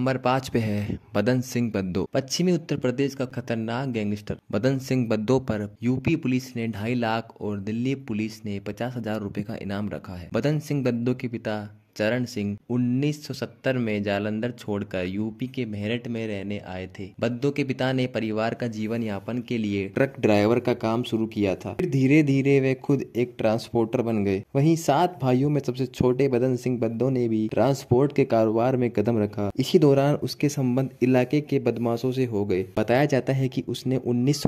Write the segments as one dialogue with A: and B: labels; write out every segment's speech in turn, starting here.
A: number पाँच पे है बदन सिंह बद्दो पश्चिमी उत्तर प्रदेश का खतरनाक गैंगस्टर बदन सिंह बद्दो पर यूपी पुलिस ने ढाई लाख और दिल्ली पुलिस ने पचास हजार रूपए का इनाम रखा है बदन सिंह बद्दो के पिता चरण सिंह 1970 में जालंधर छोड़कर यूपी के मेरठ में रहने आए थे बद्दो के पिता ने परिवार का जीवन यापन के लिए ट्रक ड्राइवर का काम शुरू किया था फिर धीरे धीरे वे खुद एक ट्रांसपोर्टर बन गए वहीं
B: सात भाइयों में सबसे छोटे बदन सिंह बद्दो ने भी ट्रांसपोर्ट के कारोबार में कदम रखा इसी दौरान उसके संबंध इलाके के बदमाशों से हो गए बताया जाता है की उसने उन्नीस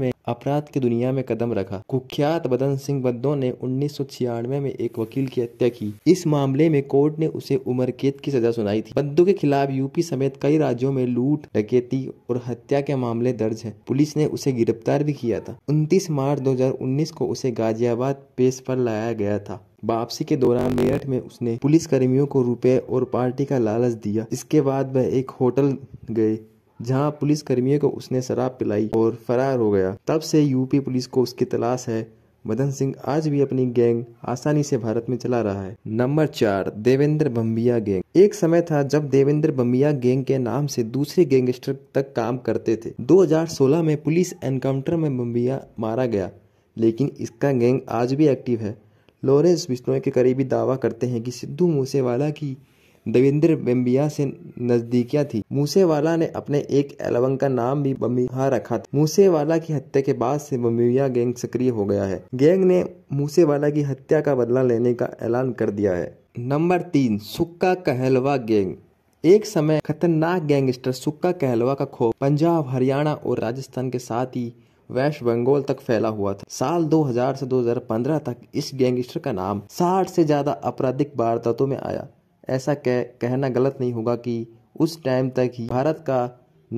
B: में अपराध की दुनिया में कदम रखा कुख्यात बदन सिंह बद्दों ने उन्नीस में एक वकील की हत्या की इस मामले में कोर्ट ने उसे उम्र कैद की सजा सुनाई थी बद्दों के खिलाफ यूपी समेत कई राज्यों में लूट डकैती और हत्या के मामले दर्ज है पुलिस ने उसे गिरफ्तार भी किया था उनतीस मार्च दो को उसे गाजियाबाद पेश पर लाया गया था वापसी के दौरान मेरठ में उसने पुलिस कर्मियों को रुपए और पार्टी का लालच दिया इसके बाद वह एक होटल गए जहां पुलिस कर्मियों को उसने शराब पिलाई और फरार हो गया तब से यूपी पुलिस को उसकी तलाश है मदन सिंह आज भी अपनी गैंग आसानी से भारत में चला रहा है नंबर चार देवेंद्र बम्बिया गैंग एक समय था जब देवेंद्र बम्बिया गैंग के नाम से दूसरे गैंगस्टर तक काम करते थे 2016 में पुलिस एनकाउंटर में बम्बिया मारा गया लेकिन इसका गैंग आज भी एक्टिव है लॉरेंस बिश्नोई के करीबी दावा करते हैं कि सिद्धू मूसेवाला की देवेंद्र बेम्बिया से नजदीकियां थी मूसेवाला ने अपने एक एलवंग का नाम भी बम्बिया रखा था मूसेवाला की हत्या के बाद से बम्बिया गैंग सक्रिय हो गया है गैंग ने मूसेवाला की हत्या का बदला लेने का ऐलान कर दिया है नंबर तीन सुक्का कहलवा गैंग एक समय खतरनाक गैंगस्टर सुक्का कहलवा का खोप पंजाब हरियाणा और राजस्थान के साथ ही वेस्ट बंगाल तक फैला हुआ था साल 2000 से 2015 तक इस गैंगस्टर का नाम 60 से ज्यादा आपराधिक वारदातों में आया ऐसा कह, कहना गलत नहीं होगा कि उस टाइम तक ही भारत का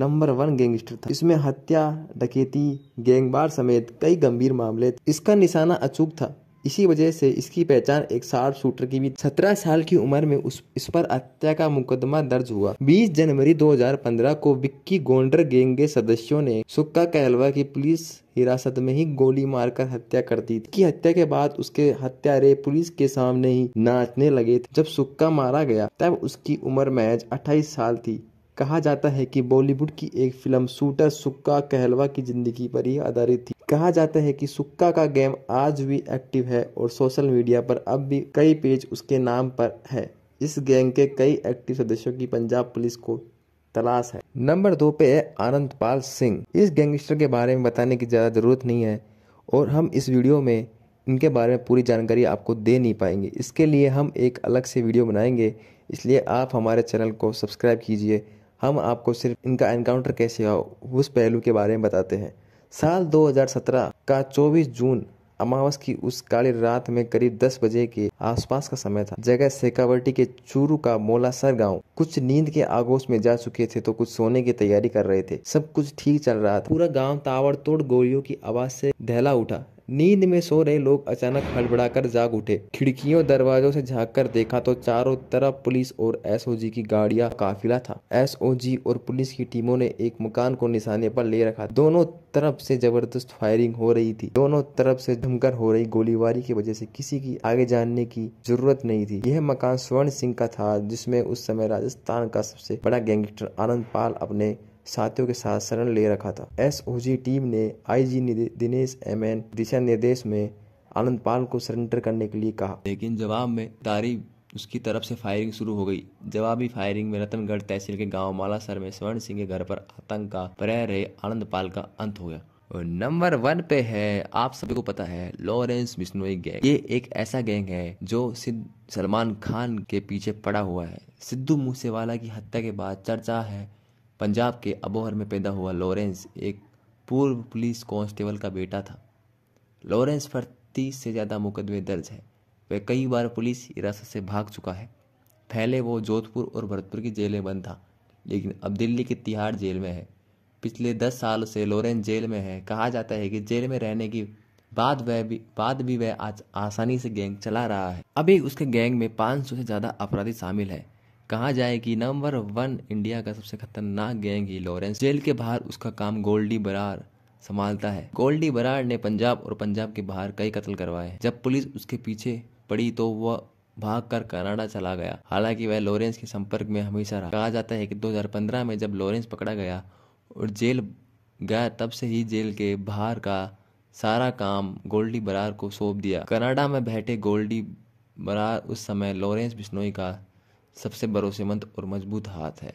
B: नंबर वन गैंगस्टर था इसमें हत्या डकेती गैंगबार समेत कई गंभीर मामले इसका निशाना अचूक था इसी वजह से इसकी पहचान एक शार्प शूटर की भी सत्रह साल की उम्र में उस इस पर हत्या का मुकदमा दर्ज हुआ 20 जनवरी 2015 को विक्की गोंडर गैंग के सदस्यों ने सुक्का कहलवा की पुलिस हिरासत में ही गोली मारकर हत्या कर दी की हत्या के बाद उसके हत्यारे पुलिस के सामने ही नाचने लगे जब सुक्का मारा गया तब उसकी उम्र महज अट्ठाईस साल थी कहा जाता है कि बॉलीवुड की एक फिल्म शूटर सुक्का कहलवा की जिंदगी पर ही आधारित थी कहा जाता है कि सुक्का का गेम आज भी एक्टिव है और सोशल मीडिया पर अब भी कई पेज उसके नाम पर है इस गैंग के कई एक्टिव सदस्यों की पंजाब पुलिस को तलाश है नंबर दो पे है आनंद पाल सिंह इस गैंगस्टर के बारे में बताने की ज़्यादा ज़रूरत नहीं है और हम इस वीडियो में इनके बारे में पूरी जानकारी आपको दे नहीं पाएंगे इसके लिए हम एक अलग से वीडियो बनाएंगे इसलिए आप हमारे चैनल को सब्सक्राइब कीजिए हम आपको सिर्फ इनका एनकाउंटर कैसे हो उस पहलू के बारे में बताते हैं साल 2017 का 24 जून अमावस की उस काली रात में करीब 10 बजे के आसपास का समय था जगह सेकावर्टी के चूरू का मोलासर गांव कुछ नींद के आगोश में जा चुके थे तो कुछ सोने की तैयारी कर रहे थे सब कुछ ठीक चल रहा था पूरा गांव तोड़ गोलियों की आवाज से दहला उठा नींद में सो रहे लोग अचानक हड़बड़ाकर जाग उठे खिड़कियों दरवाजों से झांक कर देखा तो चारों तरफ पुलिस और एसओजी की गाड़िया काफिला था एसओजी और पुलिस की टीमों ने एक मकान को निशाने पर ले रखा दोनों तरफ से जबरदस्त फायरिंग हो रही थी दोनों तरफ से धमकर हो रही गोलीबारी की वजह से किसी की आगे जानने की जरूरत नहीं थी यह मकान स्वर्ण सिंह का था जिसमें उस समय राजस्थान का सबसे बड़ा गैंगस्टर आनंद पाल अपने साथियों के साथ शरण ले रखा था एस टीम ने आईजी दिनेश एम एन दिशा निर्देश में आनंद पाल को सरेंडर करने के लिए कहा
A: लेकिन जवाब में तारी उसकी तरफ से फायरिंग शुरू हो गई जवाबी फायरिंग में रतनगढ़ तहसील के गांव मालासर में स्वर्ण सिंह के घर पर आतंक का प्रय रहे आनंद पाल का अंत हो गया और नंबर वन पे है आप सभी को पता है लॉरेंस बिश्नोई गैंग ये एक ऐसा गैंग है जो सिद्ध सलमान खान के पीछे पड़ा हुआ है सिद्धू मूसेवाला की हत्या के बाद चर्चा है पंजाब के अबोहर में पैदा हुआ लॉरेंस एक पूर्व पुलिस कांस्टेबल का बेटा था लॉरेंस पर तीस से ज़्यादा मुकदमे दर्ज हैं वह कई बार पुलिस हिरासत से भाग चुका है पहले वो जोधपुर और भरतपुर की जेल में बंद था लेकिन अब दिल्ली की तिहाड़ जेल में है पिछले दस साल से लॉरेंस जेल में है कहा जाता है कि जेल में रहने की बाद वह भी बाद भी वह आज आसानी से गैंग चला रहा है अभी उसके गैंग में 500 से ज़्यादा अपराधी शामिल हैं कहा जाएगी नंबर वन इंडिया का सबसे खतरनाक गैंग ही लॉरेंस जेल के बाहर उसका काम गोल्डी बरार संभालता है गोल्डी बरार ने पंजाब और पंजाब के बाहर कई कत्ल करवाए हैं जब पुलिस उसके पीछे पड़ी तो वह भाग कर कनाडा चला गया हालांकि वह लॉरेंस के संपर्क में हमेशा रहा कहा जाता है कि 2015 में जब लॉरेंस पकड़ा गया और जेल गया तब से ही जेल के बाहर का सारा काम गोल्डी बरार को सौंप दिया कनाडा में बैठे गोल्डी बरार उस समय लॉरेंस बिश्नोई का सबसे भरोसेमंद और मजबूत हाथ है